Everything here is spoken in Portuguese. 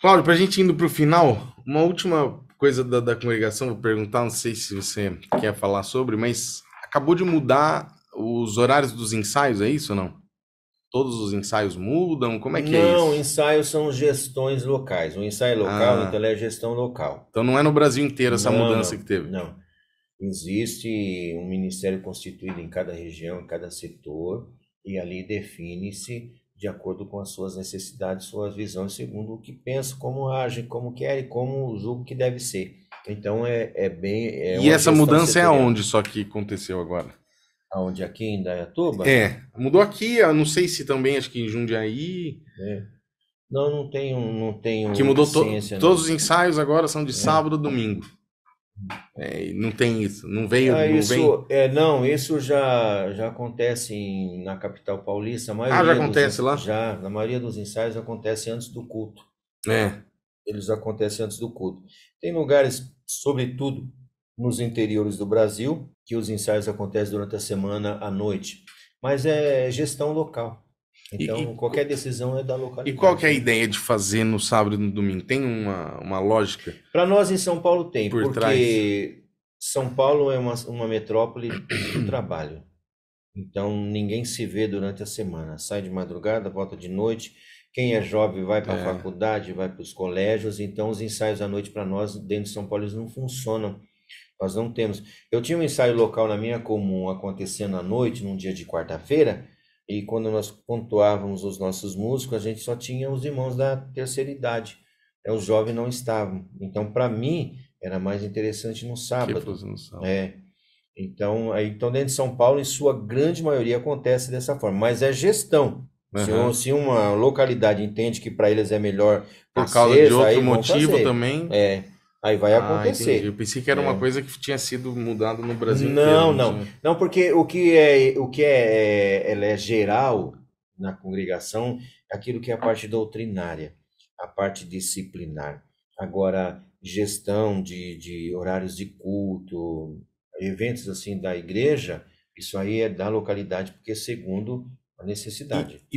Cláudio, para a gente indo para o final, uma última coisa da, da congregação, vou perguntar, não sei se você quer falar sobre, mas acabou de mudar os horários dos ensaios, é isso ou não? Todos os ensaios mudam? Como é que é não, é isso? Não, ensaios são gestões locais. O ensaio local, ah, então, é gestão local. Então não é no Brasil inteiro essa não, mudança não, que teve? Não. Existe um ministério constituído em cada região, em cada setor, e ali define-se de acordo com as suas necessidades, suas visões, segundo o que pensa, como age, como quer e como julgo que deve ser. Então é, é bem. É e essa mudança é aonde só que aconteceu agora? Aonde? Aqui em Dayatuba? É, mudou aqui, não sei se também, acho que em Jundiaí. É. Não, não tenho, não tenho. Que mudou to, todos os ensaios agora são de é. sábado e domingo. É, não tem isso, não veio. Ah, não isso, vem... é, não, isso já, já acontece em, na capital paulista. ah, já acontece dos, lá? Já, na maioria dos ensaios acontece antes do culto. É. Eles acontecem antes do culto. Tem lugares, sobretudo nos interiores do Brasil, que os ensaios acontecem durante a semana à noite, mas é gestão local. Então, e, qualquer decisão é da localidade. E qual é a ideia de fazer no sábado e no domingo? Tem uma, uma lógica? Para nós em São Paulo tem, por porque trás. São Paulo é uma, uma metrópole do trabalho. Então, ninguém se vê durante a semana. Sai de madrugada, volta de noite. Quem é jovem vai para a é. faculdade, vai para os colégios. Então, os ensaios à noite para nós, dentro de São Paulo, eles não funcionam. Nós não temos. Eu tinha um ensaio local na minha comum acontecendo à noite, num dia de quarta-feira e quando nós pontuávamos os nossos músicos, a gente só tinha os irmãos da terceira idade. É, os jovens não estavam. Então, para mim, era mais interessante no sábado. no sábado. É. Então, aí, então, dentro de São Paulo, em sua grande maioria, acontece dessa forma. Mas é gestão. Uhum. Se, se, uma localidade entende que para eles é melhor por, causa de outro motivo também. É. Aí vai ah, acontecer. Entendi. Eu pensei que era é. uma né? coisa que tinha sido mudada no Brasil. Não, inteiro, não. Né? Não, porque o que é o que é, é ela é geral na congregação, é aquilo que é a parte doutrinária, a parte disciplinar. Agora, gestão de, de horários de culto, eventos assim da igreja, isso aí é da localidade, porque é segundo a necessidade. E, e